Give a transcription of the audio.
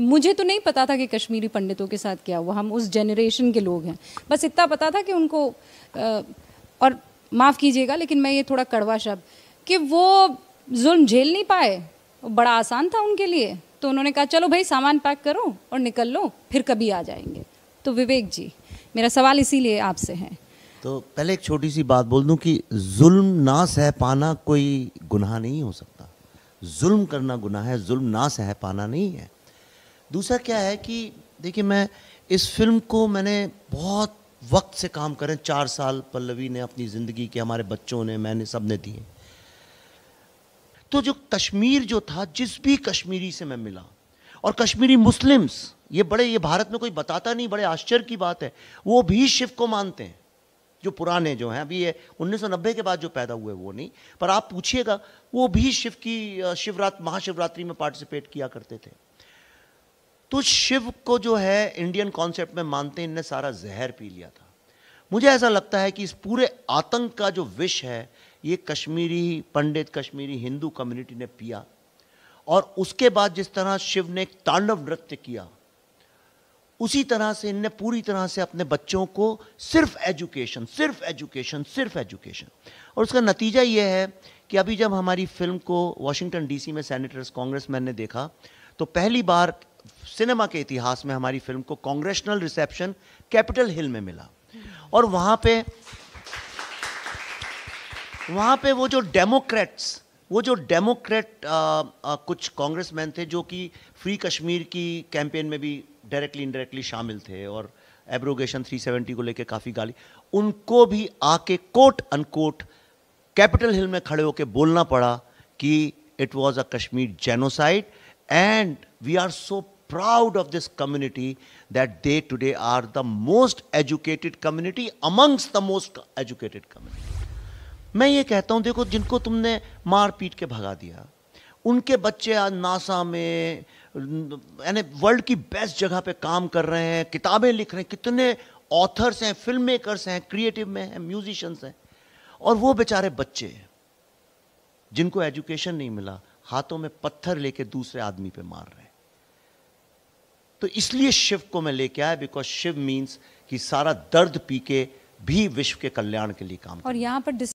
मुझे तो नहीं पता था कि कश्मीरी पंडितों के साथ क्या हुआ हम उस जनरेशन के लोग हैं बस इतना पता था कि उनको और माफ़ कीजिएगा लेकिन मैं ये थोड़ा कड़वा शब्द कि वो जुल्म झेल नहीं पाए बड़ा आसान था उनके लिए तो उन्होंने कहा चलो भाई सामान पैक करो और निकल लो फिर कभी आ जाएंगे तो विवेक जी मेरा सवाल इसीलिए आपसे है तो पहले एक छोटी सी बात बोल दूं कि जुल्म ना सह पाना कोई गुनाह नहीं हो सकता जुल्म करना गुनाह है जुल्म ना सह पाना नहीं है दूसरा क्या है कि देखिए मैं इस फिल्म को मैंने बहुत वक्त से काम करें चार साल पल्लवी ने अपनी ज़िंदगी के हमारे बच्चों ने मैंने सब ने दिए तो जो कश्मीर जो था जिस भी कश्मीरी से मैं मिला और कश्मीरी मुस्लिम्स ये बड़े ये भारत में कोई बताता नहीं बड़े आश्चर्य की बात है वो भी शिव को मानते हैं जो पुराने जो हैं अभी ये उन्नीस के बाद जो पैदा हुए वो नहीं पर आप पूछिएगा वो भी शिव की शिवरात्र महाशिवरात्रि में पार्टिसिपेट किया करते थे तो शिव को जो है इंडियन कॉन्सेप्ट में मानते इनने सारा जहर पी लिया था मुझे ऐसा लगता है कि इस पूरे आतंक का जो विष है ये कश्मीरी पंडित कश्मीरी हिंदू कम्युनिटी ने पिया और उसके बाद जिस तरह शिव ने तांडव नृत्य किया उसी तरह से इनने पूरी तरह से अपने बच्चों को सिर्फ एजुकेशन सिर्फ एजुकेशन सिर्फ एजुकेशन और उसका नतीजा यह है कि अभी जब हमारी फिल्म को वाशिंगटन डीसी में सैनिटर्स कांग्रेस मैन ने देखा तो पहली बार सिनेमा के इतिहास में हमारी फिल्म को कांग्रेशनल रिसेप्शन कैपिटल हिल में मिला और वहाँ पे वहाँ पे वो जो डेमोक्रेट्स वो जो डेमोक्रेट कुछ कांग्रेस मैन थे जो कि फ्री कश्मीर की कैंपेन में भी डायरेक्टली इनडायरेक्टली शामिल थे और एब्रोगेशन 370 को लेके काफ़ी गाली उनको भी आके कोट अनकोट कैपिटल हिल में खड़े होकर बोलना पड़ा कि it was a Kashmir genocide and we are so proud of this community that they today are the most educated community amongst the most educated community. मैं ये कहता हूँ देखो जिनको तुमने मार पीट के भगा दिया उनके बच्चे आज नासा में यानी वर्ल्ड की बेस्ट जगह पे काम कर रहे हैं किताबें लिख रहे हैं कितने ऑथर्स हैं फिल्म मेकर्स हैं क्रिएटिव में हैं म्यूजिशंस हैं और वो बेचारे बच्चे जिनको एजुकेशन नहीं मिला हाथों में पत्थर लेके दूसरे आदमी पे मार रहे हैं तो इसलिए शिव को मैं लेके आया बिकॉज शिव मीन्स कि सारा दर्द पी के भी विश्व के कल्याण के लिए काम और यहाँ पर